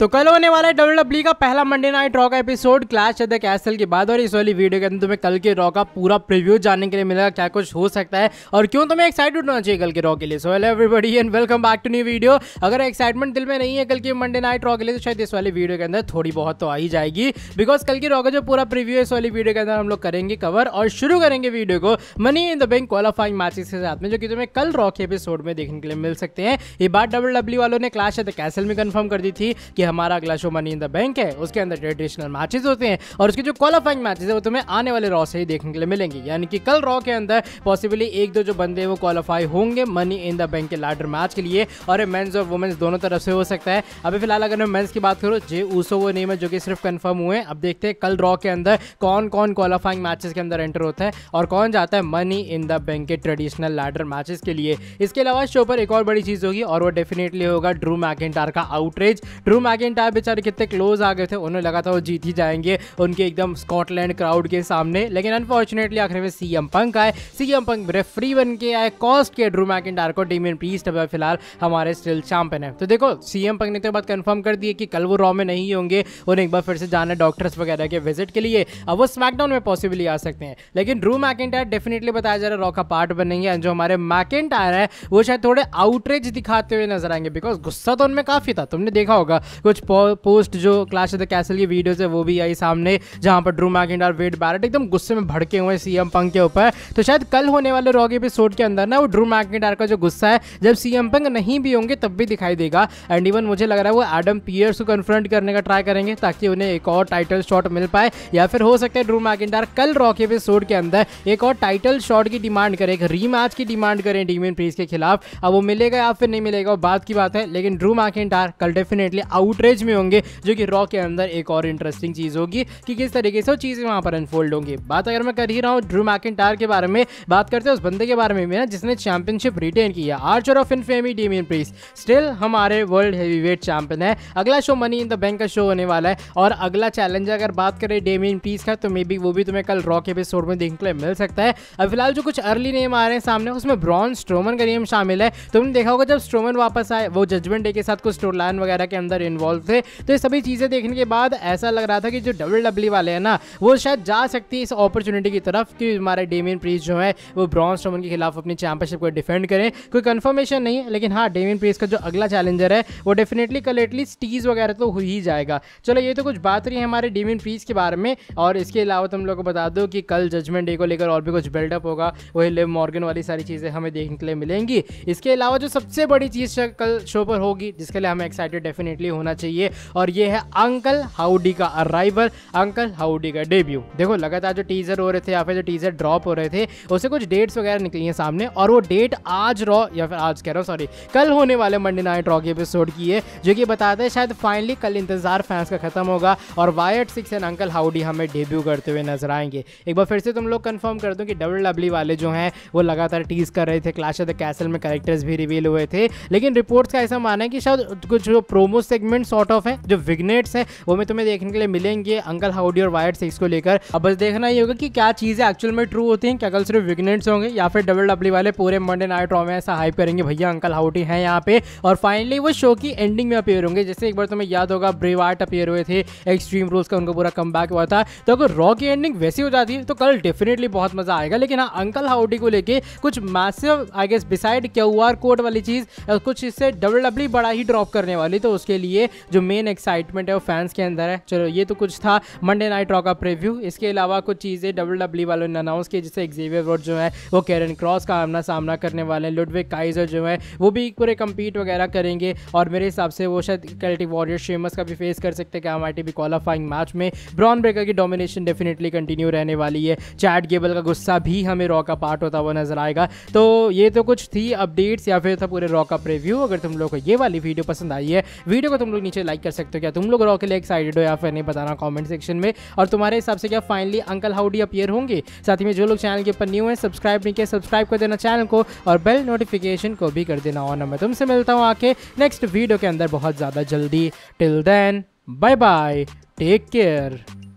तो कल होने वाला है डब्ल्यू डब्ल्यू e का पहला मंडे नाइट रॉ का episode Clash at the Castle के बाद और इस वाली वीडियो के अंदर तुम्हें कल के रॉ का पूरा प्रीव्यू जानने के लिए मिलेगा क्या कुछ हो सकता है और क्यों तुम्हें एक्साइटेड होना चाहिए कल के रॉ के लिए so hello everybody and welcome back to new video अगर एक्साइटमेंट दिल में नहीं है कल की मंडे नाइट रॉ के लिए तो शायद इस वाली वीडियो के अंदर थोड़ी बहुत तो आ ही जाएगी बिकॉज कल की रॉ का जो पूरा प्रीव्यू है इस वाली वीडियो के अंदर हम लोग करेंगे कवर और शुरू करेंगे वीडियो को Money in the Bank qualifying matches के साथ में जो कि तुम्हें कल रॉ के एपिसोड में देखने के लिए मिल सकते हैं ये बात डब्ल्यू e वालों ने क्लैश एट द कैसल में कन्फर्म कर दी थी कि हमारा अगला show Money in the Bank है उसके अंदर ट्रेडिशनल मैचेस होते हैं और उसके जो क्वालिफाइंग मैचेस है वो तुम्हें आने वाले रॉ से ही देखने के लिए मिलेंगे यानी कि कल रॉ के अंदर पॉसिबली एक दो जो बंदे वो क्वालिफाई होंगे मनी इन द बैंक के लाडर मैच के लिए और मेन्स और वुमेन्स दोनों तरफ से हो सकता है अभी फिलहाल अगर मैं मेन्स की बात करूँ जे ऊसो वो नेम है जो कि सिर्फ कन्फर्म हुए हैं अब देखते हैं कल रॉ के अंदर कौन कौन क्वालिफाइंग मैचेस के अंदर एंटर होता है और कौन जाता है मनी इन द बैंक के ट्रेडिशनल लाडर मैचेस के लिए इसके अलावा शो पर एक और बड़ी चीज़ होगी और वो डेफिनेटली होगा ड्रू मैकेंटार का outrage Drew Mac second time बेचारे कितने क्लोज आ गए थे उन्हें लगा था वो जीत ही जाएंगे उनके एकदम स्कॉटलैंड क्राउड के सामने लेकिन अनफॉर्चुनेटली आखिर में सीएम पंक आए सीएम पंक रेफरी बन के आए कॉस्ट के ड्रू मैक मैकिनडार को डेमियन प्रीस्ट अभी फिलहाल हमारे स्टिल चैंपियन है तो देखो सीएम पंक ने तो बात कन्फर्म कर दी है कि कल वो रॉ में नहीं होंगे उन्हें एक बार फिर से जाना डॉक्टर्स वगैरह के विजिट के लिए अब वो स्मैकडाउन में पॉसिबली आ सकते हैं लेकिन ड्रू मैकिनटायर डेफिनेटली बताया जा रहा है रॉ का पार्ट बनेंगे एंड जो हमारे मैकिनटायर है वो शायद थोड़े आउटरेज दिखाते हुए नजर आएंगे बिकॉज गुस्सा तो उनमें काफ़ी था तुमने देखा होगा कुछ पोस्ट जो क्लैश ऑफ द कैसल की वीडियोज़ है वो भी आई सामने जहाँ पर ड्रू मैकिंड और वेट बैरट एकदम गुस्से में भड़के हुए सीएम पंक के ऊपर तो शायद कल होने वाले रॉग एपिसोड के अंदर ना वो ड्रू मैकिंडार का जो गुस्सा है जब सीएम पंक नहीं भी होंगे तब भी दिखाई देगा एंड इवन मुझे लग रहा है वो एडम पियर्स को कन्फ्रंट करने का ट्राई करेंगे ताकि उन्हें एक और टाइटल शॉट मिल पाए या फिर हो सकता है ड्रू मैकिंडार कल रॉक एपिसोड के अंदर एक और टाइटल शॉट की डिमांड करें एक री की डिमांड करें डीमिन प्रीस के खिलाफ अब वो मिलेगा या फिर नहीं मिलेगा वो बात की बात है लेकिन ड्रू मैकिंडार कल डेफिनेटली आउट फुटेज में होंगे जो कि रॉ के अंदर एक और इंटरेस्टिंग चीज़ होगी कि किस तरीके से वो चीज़ें वहां पर अनफोल्ड होंगी बात अगर मैं कर ही रहा हूँ ड्रू मैकिटायर के बारे में बात करते हैं उस बंदे के बारे में ना जिसने चैंपियनशिप रिटेन किया Archer of Infamy in Priest still हमारे वर्ल्ड हैवी वेट चैंपियन है अगला show Money in the Bank का शो होने वाला है और अगला चैलेंज अगर बात करें डेमियन पीस का तो मे बी वो भी तुम्हें कल रॉक एपिसोड में देखने के लिए मिल सकता है अब फिलहाल जो कुछ अर्ली नेम आ रहे हैं सामने उसमें ब्रॉन स्ट्रोमन का नेम शामिल है तुमने देखा होगा जब स्ट्रोमन वापस आए वो जजमेंट डे के साथ कुछ स्टोर लाइन वगैरह के अंदर इन्वॉल्व इन्वॉल्व थे तो ये सभी चीज़ें देखने के बाद ऐसा लग रहा था कि जो डब्ल्यू डब्ल्यू e वाले हैं ना वो शायद जा सकती है इस अपॉर्चुनिटी की तरफ कि हमारे डेमिन प्रीस जो है वो ब्रॉन्स रोमन के खिलाफ अपनी चैंपियनशिप को डिफेंड करें कोई कन्फर्मेशन नहीं है लेकिन हाँ डेमिन प्रीस का जो अगला चैलेंजर है वो डेफिनेटली कल एटलीस्ट टीज वगैरह तो हो ही जाएगा चलो ये तो कुछ बात रही है हमारे डेमिन प्रीस के बारे में और इसके अलावा तुम तो लोग को बता दो कि कल जजमेंट डे को लेकर और भी कुछ बिल्डअप होगा वही लिव मॉर्गन वाली सारी चीज़ें हमें देखने के लिए मिलेंगी इसके अलावा जो सबसे बड़ी चीज़ कल शो पर होगी जिसके लिए हमें एक्साइटेड डेफिनेटली होना होना चाहिए और ये है अंकल हाउडी का अराइवल अंकल हाउडी का डेब्यू देखो लगातार जो टीजर हो रहे थे या फिर जो टीजर ड्रॉप हो रहे थे उसे कुछ डेट्स वगैरह निकली हैं सामने और वो डेट आज रॉ या फिर आज कह रहा हूँ सॉरी कल होने वाले मंडे नाइट रॉ के एपिसोड की है जो कि बताते हैं शायद फाइनली कल इंतजार फैंस का खत्म होगा और Wyatt Sicks and Uncle Howdy हमें डेब्यू करते हुए नजर आएंगे एक बार फिर से तुम लोग कन्फर्म कर दो कि डब्ल्यू डब्ल्यू वाले जो हैं वो लगातार टीज कर रहे थे क्लाश ऑफ द कैसल में करेक्टर्स भी रिवील हुए थे लेकिन रिपोर्ट्स का ऐसा माना है कि शायद कुछ जो promo segment different sort of है जो विग्नेट्स है वो मैं तुम्हें देखने के लिए मिलेंगे अंकल हाउडी और वायर सिक्स को लेकर अब बस देखना ही होगा कि क्या चीज़ें एक्चुअल में ट्रू होती हैं क्या कल सिर्फ विग्नेट्स होंगे या फिर डबल डब्ल्यू वाले पूरे मंडे नाइट रॉ में ऐसा हाइप करेंगे भैया अंकल हाउडी है यहाँ पे और फाइनली वो शो की एंडिंग में अपेयर होंगे जैसे एक बार तुम्हें याद होगा ब्रेवार्ट अपेयर हुए थे एक्सट्रीम रूल्स का उनका पूरा कम हुआ था तो अगर रॉ की एंडिंग वैसी हो जाती तो कल डेफिनेटली बहुत मजा आएगा लेकिन हाँ अंकल हाउडी को लेकर कुछ massive I guess besides Q R code वाली चीज़ कुछ इससे डबल डब्ल्यू बड़ा ही ड्रॉप करने वाली तो उसके लिए जो मेन एक्साइटमेंट है वो फैंस के अंदर है चलो ये तो कुछ था मंडे नाइट रॉ का प्रिव्यू इसके अलावा कुछ चीज़ें डब्ल्यू डब्ल्यू e वालों ने अनाउंस की जैसे एग्जेवियर रोड जो है वो कैरन क्रॉस का आमना सामना करने वाले हैं लुडविक काइजर जो है वो भी पूरे कम्पीट वगैरह करेंगे और मेरे हिसाब से वो शायद कैलिटी वॉरियर शेमस का भी फेस कर सकते हैं क्या भी क्वालिफाइंग मैच में ब्रॉन ब्रेकर की डोमिनेशन डेफिनेटली कंटिन्यू रहने वाली है चैट गेबल का गुस्सा भी हमें रॉ का पार्ट होता हुआ नजर आएगा तो ये तो कुछ थी अपडेट्स या फिर था पूरे रॉ का प्रिव्यू अगर तुम लोग को ये वाली वीडियो पसंद आई है वीडियो को तुम लोग लोग नीचे लाइक कर सकते हो क्या तुम लोग रॉ के लिए एक्साइटेड हो या फिर नहीं बताना कॉमेंट सेक्शन में और तुम्हारे हिसाब से क्या फाइनली अंकल हाउडी अपियर होंगे साथ ही में जो लोग चैनल के ऊपर न्यू है सब्सक्राइब नहीं किया सब्सक्राइब कर देना चैनल को और बेल नोटिफिकेशन को भी कर देना और मैं तुमसे मिलता हूँ आके नेक्स्ट वीडियो के अंदर बहुत ज़्यादा जल्दी till then bye bye take care